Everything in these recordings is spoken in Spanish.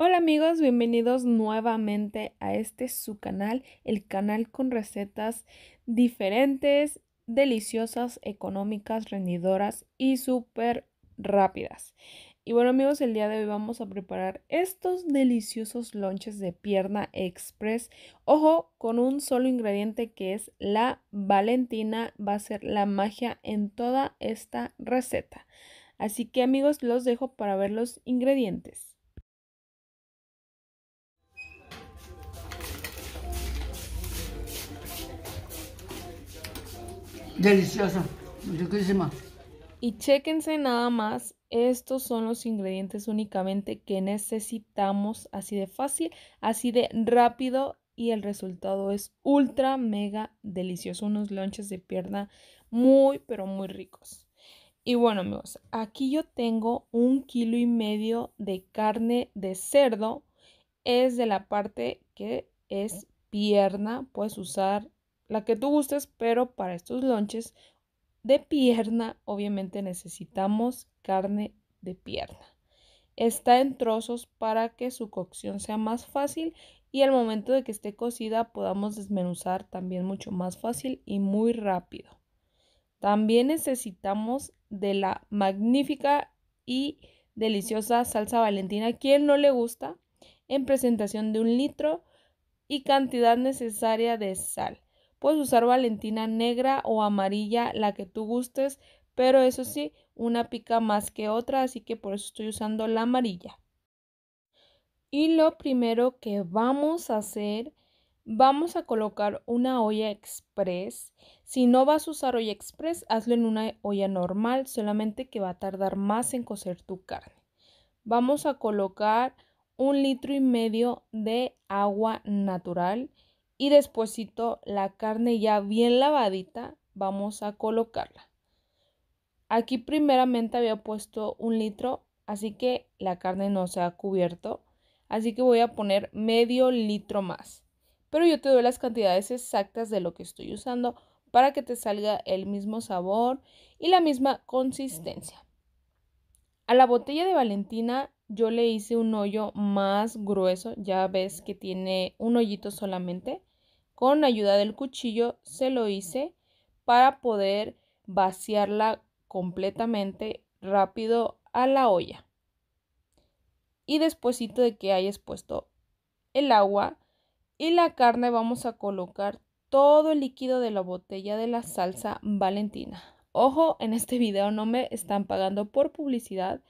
Hola amigos, bienvenidos nuevamente a este su canal, el canal con recetas diferentes, deliciosas, económicas, rendidoras y súper rápidas. Y bueno amigos, el día de hoy vamos a preparar estos deliciosos lonches de pierna express. Ojo, con un solo ingrediente que es la valentina, va a ser la magia en toda esta receta. Así que amigos, los dejo para ver los ingredientes. Deliciosa, riquísima. Y chéquense nada más, estos son los ingredientes únicamente que necesitamos así de fácil, así de rápido y el resultado es ultra mega delicioso, unos lonches de pierna muy pero muy ricos. Y bueno amigos, aquí yo tengo un kilo y medio de carne de cerdo, es de la parte que es pierna, puedes usar la que tú gustes, pero para estos lonches de pierna, obviamente necesitamos carne de pierna. Está en trozos para que su cocción sea más fácil y al momento de que esté cocida podamos desmenuzar también mucho más fácil y muy rápido. También necesitamos de la magnífica y deliciosa salsa valentina, ¿Quién no le gusta, en presentación de un litro y cantidad necesaria de sal. Puedes usar Valentina negra o amarilla, la que tú gustes, pero eso sí, una pica más que otra, así que por eso estoy usando la amarilla. Y lo primero que vamos a hacer, vamos a colocar una olla express. Si no vas a usar olla express, hazlo en una olla normal, solamente que va a tardar más en cocer tu carne. Vamos a colocar un litro y medio de agua natural y despuesito la carne ya bien lavadita vamos a colocarla. Aquí primeramente había puesto un litro, así que la carne no se ha cubierto, así que voy a poner medio litro más. Pero yo te doy las cantidades exactas de lo que estoy usando para que te salga el mismo sabor y la misma consistencia. A la botella de Valentina yo le hice un hoyo más grueso, ya ves que tiene un hoyito solamente. Con ayuda del cuchillo se lo hice para poder vaciarla completamente rápido a la olla. Y después de que hayas puesto el agua y la carne vamos a colocar todo el líquido de la botella de la salsa valentina. Ojo, en este video no me están pagando por publicidad,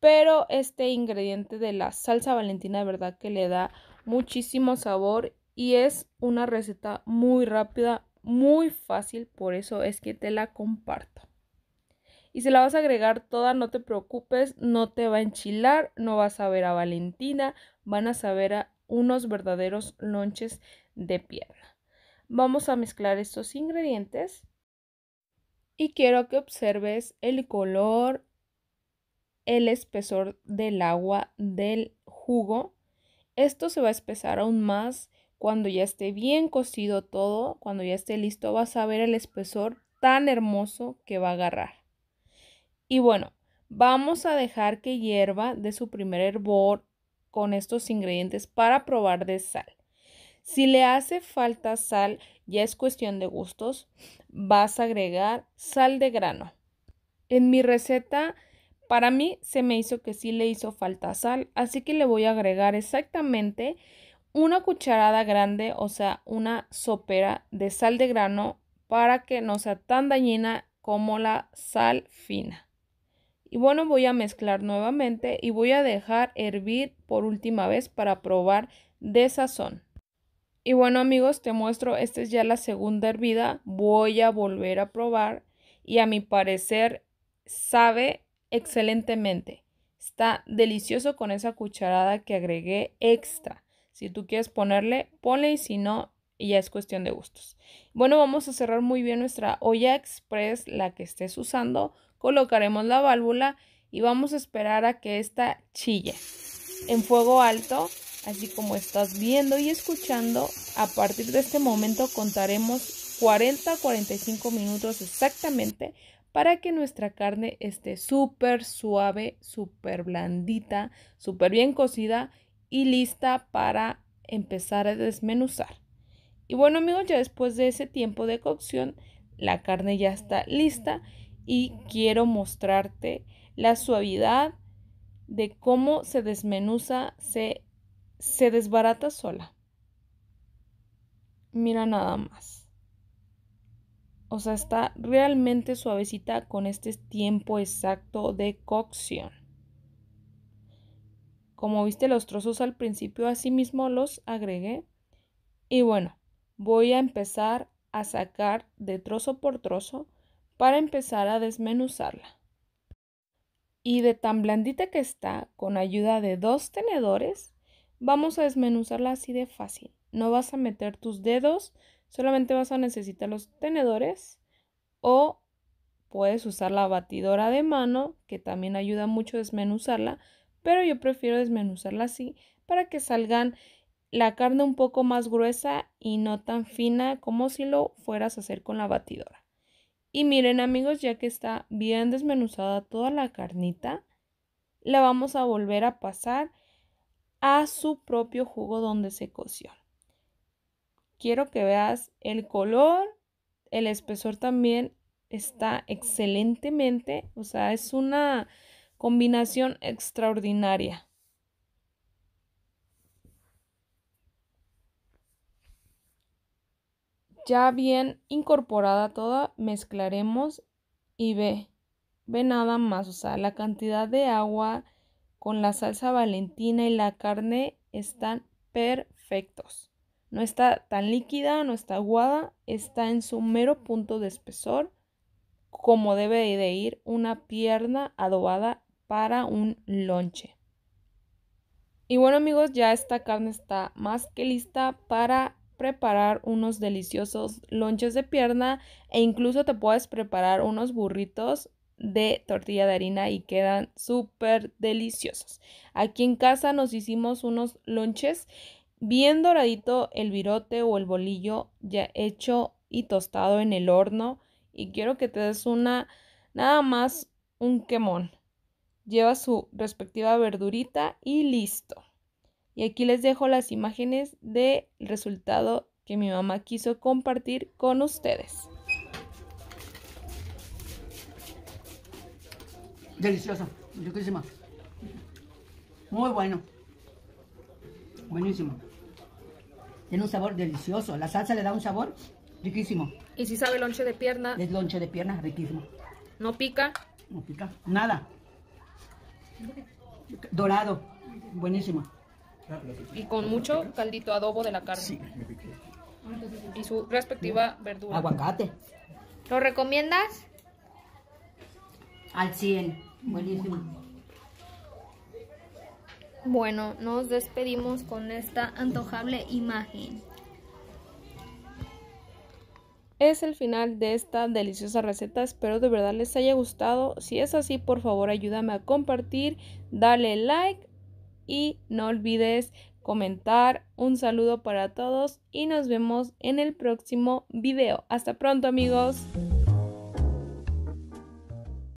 pero este ingrediente de la salsa valentina de verdad que le da muchísimo sabor y es una receta muy rápida, muy fácil, por eso es que te la comparto. Y se la vas a agregar toda, no te preocupes, no te va a enchilar, no vas a ver a Valentina, van a saber a unos verdaderos lonches de pierna. Vamos a mezclar estos ingredientes y quiero que observes el color, el espesor del agua del jugo. Esto se va a espesar aún más cuando ya esté bien cocido todo, cuando ya esté listo, vas a ver el espesor tan hermoso que va a agarrar. Y bueno, vamos a dejar que hierva de su primer hervor con estos ingredientes para probar de sal. Si le hace falta sal, ya es cuestión de gustos, vas a agregar sal de grano. En mi receta, para mí se me hizo que sí le hizo falta sal, así que le voy a agregar exactamente una cucharada grande, o sea, una sopera de sal de grano para que no sea tan dañina como la sal fina. Y bueno, voy a mezclar nuevamente y voy a dejar hervir por última vez para probar de sazón. Y bueno amigos, te muestro, esta es ya la segunda hervida, voy a volver a probar y a mi parecer sabe excelentemente. Está delicioso con esa cucharada que agregué extra. Si tú quieres ponerle, ponle y si no, ya es cuestión de gustos. Bueno, vamos a cerrar muy bien nuestra olla express, la que estés usando. Colocaremos la válvula y vamos a esperar a que esta chille en fuego alto. Así como estás viendo y escuchando, a partir de este momento contaremos 40 45 minutos exactamente para que nuestra carne esté súper suave, súper blandita, súper bien cocida y lista para empezar a desmenuzar. Y bueno amigos, ya después de ese tiempo de cocción, la carne ya está lista y quiero mostrarte la suavidad de cómo se desmenuza, se, se desbarata sola. Mira nada más. O sea, está realmente suavecita con este tiempo exacto de cocción. Como viste los trozos al principio, así mismo los agregué. Y bueno, voy a empezar a sacar de trozo por trozo para empezar a desmenuzarla. Y de tan blandita que está, con ayuda de dos tenedores, vamos a desmenuzarla así de fácil. No vas a meter tus dedos, solamente vas a necesitar los tenedores o puedes usar la batidora de mano, que también ayuda mucho a desmenuzarla, pero yo prefiero desmenuzarla así para que salgan la carne un poco más gruesa y no tan fina como si lo fueras a hacer con la batidora. Y miren amigos, ya que está bien desmenuzada toda la carnita, la vamos a volver a pasar a su propio jugo donde se coció. Quiero que veas el color, el espesor también está excelentemente, o sea, es una Combinación extraordinaria. Ya bien incorporada toda, mezclaremos y ve, ve nada más, o sea, la cantidad de agua con la salsa valentina y la carne están perfectos. No está tan líquida, no está aguada, está en su mero punto de espesor, como debe de ir una pierna adobada para un lonche. Y bueno amigos, ya esta carne está más que lista para preparar unos deliciosos lonches de pierna e incluso te puedes preparar unos burritos de tortilla de harina y quedan súper deliciosos. Aquí en casa nos hicimos unos lonches bien doradito el virote o el bolillo ya hecho y tostado en el horno y quiero que te des una nada más un quemón lleva su respectiva verdurita y listo. Y aquí les dejo las imágenes del resultado que mi mamá quiso compartir con ustedes. Delicioso, riquísimo. Muy bueno. Buenísimo. Tiene un sabor delicioso. La salsa le da un sabor riquísimo. ¿Y si sabe lonche de pierna? Es lonche de pierna, riquísimo. ¿No pica? No pica, nada. Dorado, buenísimo. Y con mucho caldito adobo de la carne. Y su respectiva verdura. Aguacate. ¿Lo recomiendas? Al 100. Buenísimo. Bueno, nos despedimos con esta antojable imagen es el final de esta deliciosa receta. Espero de verdad les haya gustado. Si es así, por favor ayúdame a compartir, dale like y no olvides comentar. Un saludo para todos y nos vemos en el próximo video. Hasta pronto amigos.